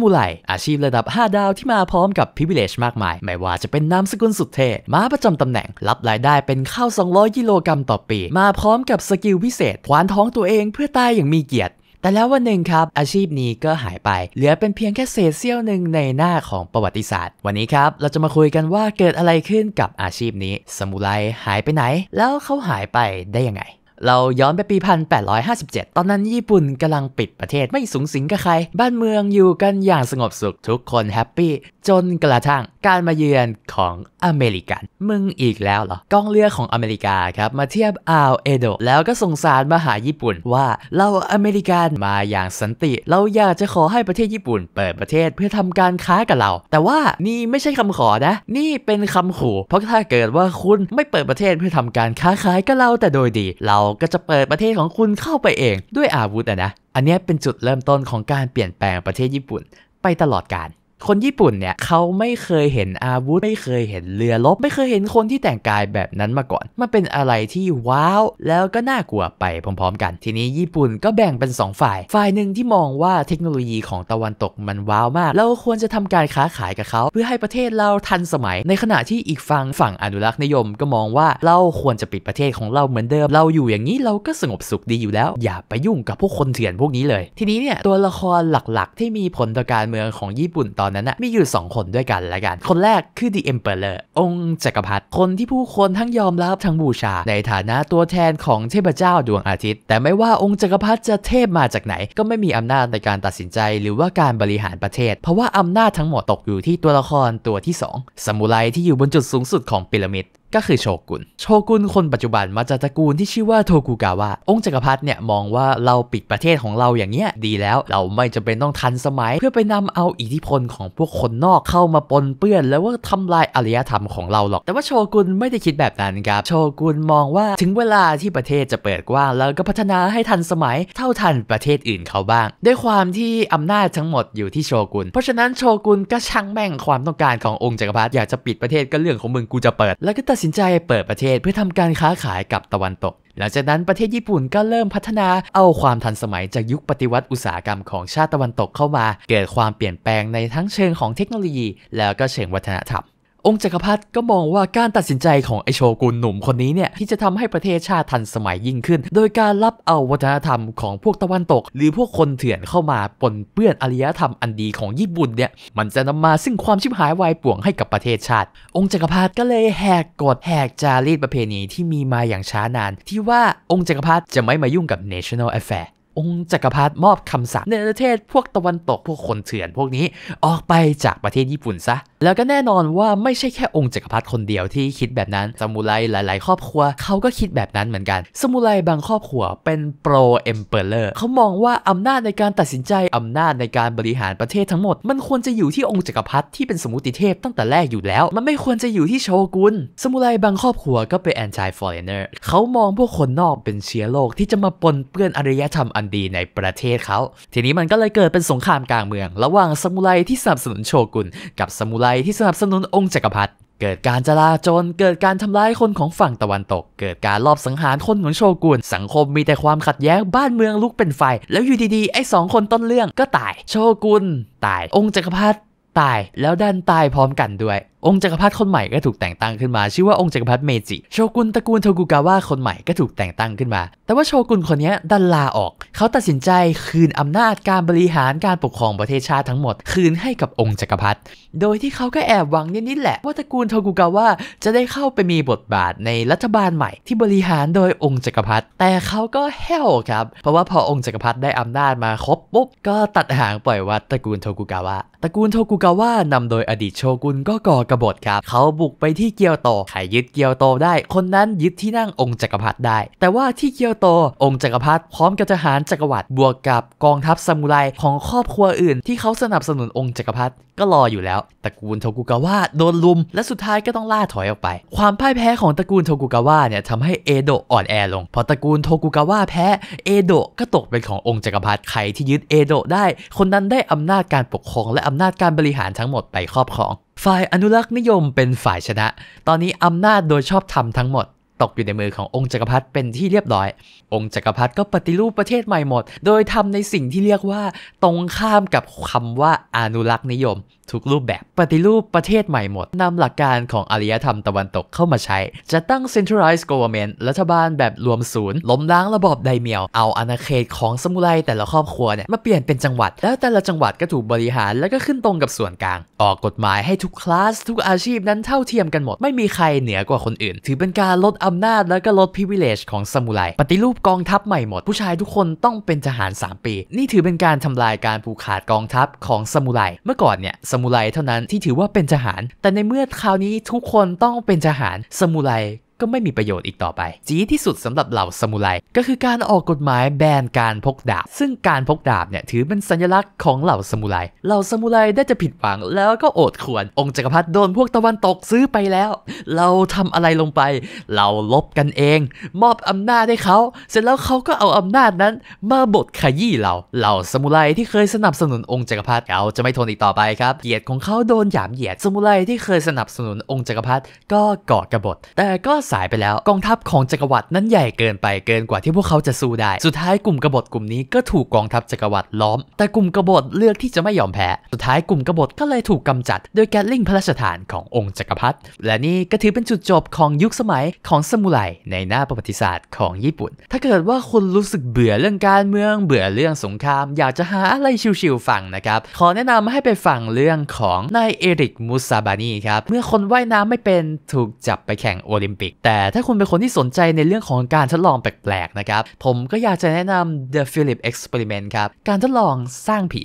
มูไรอาชีพระดับ 5 ดาวที่มาพร้อมกับพิเวเลชมากมาย ไม่ว่าจะเป็นนามสกุลสุดเท่ม้าประจำตำแหน่ง รับรายได้เป็นข้าว 200กิโลกรัมต่อปี มาพร้อมกับสกิลพิเศษควานท้องตัวเองเพื่อตายอย่างมีเกียรติ แต่แล้ววันหนึ่งครับ อาชีพนี้ก็หายไป เหลือเป็นเพียงแค่เศษเสี้ยวหนึ่งในหน้าของประวัติศาสตร์ วันนี้ครับเราจะมาคุยกันว่าเกิดอะไรขึ้นกับอาชีพนี้สมุไรหายไปไหน แล้วเขาหายไปได้ยังไงเราย้อนไปปี1857 ตอนนั้นญี่ปุ่นกำลังปิดประเทศไม่สูงสิงกับใคร บ้านเมืองอยู่กันอย่างสงบสุขทุกคนแฮปปี้จนกระทั่ง การมาเยือนของอเมริกัน มึงอีกแล้วเหรอ กองเรือของอเมริกาครับ มาเทียบอ่าวเอโดะแล้วก็ส่งสารมาหาญี่ปุ่นว่า เราอเมริกันมาอย่างสันติ เราอยากจะขอให้ประเทศญี่ปุ่น เปิดประเทศเพื่อทำการค้ากับเรา แต่ว่านี่ไม่ใช่คำขอนะ นี่เป็นคำขู่เพราะถ้าเกิดว่าคุณไม่เปิดประเทศเพื่อทำการค้าขายกับเราแต่โดยดีเราก็จะเปิดประเทศของคุณเข้าไปเองด้วยอาวุธนะนะ อันนี้เป็นจุดเริ่มต้นของการเปลี่ยนแปลงประเทศญี่ปุ่นไปตลอดกาลคนญี่ปุ่นเนี่ยเขาไม่เคยเห็นอาวุธ ไม่เคยเห็นเรือรบ ไม่เคยเห็นคนที่แต่งกายแบบนั้นมาก่อน มันเป็นอะไรที่ว้าวแล้วก็น่ากลัวไปพร้อมๆกัน ทีนี้ญี่ปุ่นก็แบ่งเป็น 2 ฝ่าย ฝ่ายหนึ่งที่มองว่าเทคโนโลยีของตะวันตกมันว้าวมาก เราควรจะทำการค้าขายกับเขา เพื่อให้ประเทศเราทันสมัย ในขณะที่อีกฝั่งฝั่งอนุรักษ์นิยมก็มองว่าเราควรจะปิดประเทศของเราเหมือนเดิมเราอยู่อย่างนี้เราก็สงบสุขดีอยู่แล้วอย่าไปยุ่งกับพวกคนเถื่อนพวกนี้เลย ทีนี้เนี่ยตัวละครหลักๆ ที่มีผลต่อการเมืองของญี่ปุ่นตอนนั้นอะมีอยู่ 2 คนด้วยกันละกัน คนแรกคือ The Emperor องค์จักรพรรดิคนที่ผู้คนทั้งยอมรับทั้งบูชา ในฐานะตัวแทนของเทพเจ้าดวงอาทิตย์ แต่ไม่ว่าองค์จักรพรรดิจะเทพมาจากไหน ก็ไม่มีอำนาจในการตัดสินใจ หรือว่าการบริหารประเทศ เพราะว่าอำนาจทั้งหมดตกอยู่ที่ตัวละครตัวที่ 2 สมุไรที่อยู่บนจุดสูงสุดของพีระมิดก็คือโชกุน โชกุนคนปัจจุบันมาจากตระกูลที่ชื่อว่าโทกุกาวะ องค์จักรพรรดิเนี่ยมองว่าเราปิดประเทศของเราอย่างเงี้ยดีแล้ว เราไม่จำเป็นต้องทันสมัย เพื่อไปนำเอาอิทธิพลของพวกคนนอกเข้ามาปนเปื้อน แล้วว่าทำลายอารยธรรมของเราหรอก แต่ว่าโชกุนไม่ได้คิดแบบนั้นครับ โชกุนมองว่าถึงเวลาที่ประเทศจะเปิดกว้างแล้วก็พัฒนาให้ทันสมัยเท่าทันประเทศอื่นเขาบ้าง ด้วยความที่อำนาจทั้งหมดอยู่ที่โชกุน เพราะฉะนั้นโชกุนก็ช่างแม่งความต้องการขององค์จักรพรรดิอยากจะปิดประเทศก็เรื่องของมึงกูจะเปิดแล้วก็ตัดสินใจเปิดประเทศเพื่อทำการค้าขายกับตะวันตก หลังจากนั้นประเทศญี่ปุ่นก็เริ่มพัฒนาเอาความทันสมัยจากยุคปฏิวัติอุตสาหกรรมของชาติตะวันตกเข้ามา เกิดความเปลี่ยนแปลงในทั้งเชิงของเทคโนโลยี แล้วก็เชิงวัฒนธรรมองค์ จักรพรรดิก็มองว่าการตัดสินใจของไอโชกุนหนุ่มคนนี้เนี่ยที่จะทำให้ประเทศชาติทันสมัยยิ่งขึ้น โดยการรับเอาวัฒนธรรมของพวกตะวันตก หรือพวกคนเถื่อนเข้ามาปนเปื้อนอารยธรรมอันดีของญี่ปุ่นเนี่ยมันจะนำมาซึ่งความชิบหายวายป่วงให้กับประเทศชาติ องค์จักรพรรดิก็เลยแหกกฎแหกจารีตประเพณีที่มีมาอย่างช้านาน ที่ว่าองค์จักรพรรดิจะไม่มายุ่งกับ national affair องค์จักรพรรดิมอบคำสั่งในประเทศพวกตะวันตกพวกคนเถื่อนพวกนี้ออกไปจากประเทศญี่ปุ่นซะ แล้วก็แน่นอนว่าไม่ใช่แค่องค์จักรพรรดิคนเดียวที่คิดแบบนั้นซามูไรหลาย ๆ ครอบครัวเขาก็คิดแบบนั้นเหมือนกันซามูไรบางครอบครัวเป็นโปรเอ็มเปอร์เลอร์เขามองว่าอำนาจในการตัดสินใจอำนาจในการบริหารประเทศทั้งหมด มันควรจะอยู่ที่องค์จักรพรรดิที่เป็นสมุติเทพตั้งแต่แรกอยู่แล้ว มันไม่ควรจะอยู่ที่โชกุนซามูไรบางครอบครัวก็เป็นแอนตี้ฟอร์เรนเนอร์เขามองพวกคนนอกเป็นเชื้อโรคที่จะมาปนเปื้อนอารยธรรมอัันดีในประเทศเขา ทีนี้มันก็เลยเกิดเป็นสงครามกลางเมือง ระหว่างสมุไรที่สนับสนุนโชกุนกับสมุไรที่สนับสนุนองค์จักรพรรดิ เกิดการจลาจลเกิดการทำร้ายคนของฝั่งตะวันตก เกิดการลอบสังหารคนของโชกุน สังคมมีแต่ความขัดแย้ง บ้านเมืองลุกเป็นไฟ แล้วอยู่ดีๆไอ้สองคนต้นเรื่องก็ตาย โชกุนตาย องค์จักรพรรดิตายแล้วดันตายพร้อมกันด้วย องค์จักรพรรดิคนใหม่ก็ถูกแต่งตั้งขึ้นมา ชื่อว่าองค์จักรพรรดิเมจิโชกุนตระกูลโทกุกาวะคนใหม่ก็ถูกแต่งตั้งขึ้นมา แต่ว่าโชกุนคนนี้ดันลาออกเขาตัดสินใจคืนอำนาจการบริหารการปกครองประเทศชาติทั้งหมดคืนให้กับองค์จักรพรรดิโดยที่เขาก็แอบหวังนิดๆแหละว่าตระกูลโทกุกาวะจะได้เข้าไปมีบทบาทในรัฐบาลใหม่ที่บริหารโดยองค์จักรพรรดิแต่เขาก็แห้วครับเพราะว่าพอองค์จักรพรรดิได้อำนาจมาครบปุ๊บก็ตัดหางปล่อยวัดตระกูลโทกุกาวะตระกูลโทกุกาวะนำโดยอดีตโชกุนก็ก่อกบฏครับเขาบุกไปที่เกียวโตใครยึดเกียวโตได้ คนนั้นยึดที่นั่งองค์จักรพรรดิได้ แต่ว่าที่เกียวโตองค์จักรพรรดิพร้อมกับทหารจักรวรรดิบวกกับกองทัพซามูไรของครอบครัวอื่น ที่เขาสนับสนุนองค์จักรพรรดิก็รออยู่แล้วตระกูลโทกุกาวะโดนลุม และสุดท้ายก็ต้องล่าถอยออกไป ความพ่ายแพ้ของตระกูลโทกุกาวะเนี่ยทำให้เอโดะอ่อนแอลงพอตระกูลโทกุกาวะแพ้เอโดะก็ตกเป็นขององค์จักรพรรดิใครที่ยึดเอโดะได้ คนนั้นได้อำนาจการปกครองและอำนาจการบริริหารทั้งหมดไปครอบครอง ฝ่ายอนุรักษ์นิยมเป็นฝ่ายชนะ ตอนนี้อำนาจโดยชอบธรรมทั้งหมดตกอยู่ในมือขององค์จักรพรรดิเป็นที่เรียบร้อย องค์จักรพรรดิก็ปฏิรูปประเทศใหม่หมด โดยทำในสิ่งที่เรียกว่า ตรงข้ามกับคำว่าอนุรักษ์นิยมทุกรูปแบบปฏิรูปประเทศใหม่หมดนำหลักการของอารยธรรมตะวันตกเข้ามาใช้ จะตั้ง centralized government รัฐบาลแบบรวมศูนย์ล้มล้างระบอบไดเมียวเอาอาณาเขตของสมุไรแต่ละครอบครัวเนี่ยมาเปลี่ยนเป็นจังหวัดแล้ว แต่ละจังหวัดก็ถูกบริหารแล้วก็ขึ้นตรงกับส่วนกลาง ออกกฎหมายให้ทุกคลาส ทุกอาชีพนั้นเท่าเทียมกันหมดไม่มีใครเหนือกว่าคนอื่น ถือเป็นการลดอำนาจแล้วก็ลด privilege ของสมุไรปฏิรูปกองทัพใหม่หมด ผู้ชายทุกคนต้องเป็นทหาร 3 ปี นี่ถือเป็นการทำลายการผูกขาดกองทัพของสมุไรเมื่อก่อนเนี่ยสมมูไรเท่านั้นที่ถือว่าเป็นทหาร แต่ในเมื่อคราวนี้ทุกคนต้องเป็นทหารสมุไรก็ไม่มีประโยชน์อีกต่อไปจีที่สุดสำหรับเหล่าซามูไรก็คือการออกกฎหมายแบนการพกดาบ ซึ่งการพกดาบเนี่ยถือเป็นสัญลักษณ์ของเหล่าซามูไร เหล่าซามูไรได้จะผิดหวังแล้วก็อดควรองค์จักรพรรดิโดนพวกตะวันตกซื้อไปแล้ว เราทำอะไรลงไป เราลบกันเอง มอบอำนาจให้เขา เสร็จแล้วเขาก็เอาอำนาจนั้นมาบดขยี้เรา เหล่าซามูไรที่เคยสนับสนุนองค์จักรพรรดิเขาจะไม่ทนอีกต่อไปครับเหยียดของเขาโดนหยามเหยียดซามูไรที่เคยสนับสนุนองค์จักรพรรดิก็ก่อกระบฏ แต่ก็ายไปแล้วกองทัพของจักรวรรดินั้นใหญ่เกินไปเกินกว่าที่พวกเขาจะสู้ได้ สุดท้ายกลุ่มกบฏกลุ่มนี้ก็ถูกกองทัพจักรวรรดิล้อม แต่กลุ่มกบฏเลือกที่จะไม่ยอมแพ้ สุดท้ายกลุ่มกบฏก็เลยถูกกำจัด โดยแกลลิงพระราชทานขององค์จักรพรรดิ และนี่ก็ถือเป็นจุดจบของยุคสมัยของสมุไรในหน้าประวัติศาสตร์ของญี่ปุ่น ถ้าเกิดว่าคุณรู้สึกเบื่อเรื่องการเมือง เบื่อเรื่องสงครามอยากจะหาอะไรชิลๆฟังนะครับ ขอแนะนำให้ไปฟังเรื่องของนายเอริกมูซาบานีครับ เมื่อคนว่ายน้ำไม่เป็นถูกจับไปแข่งโอลิมปิกแต่ถ้าคุณเป็นคนที่สนใจในเรื่องของการทดลองแปลกๆ นะครับ ผมก็อยากจะแนะนำ The Philip Experiment ครับ การทดลองสร้างผี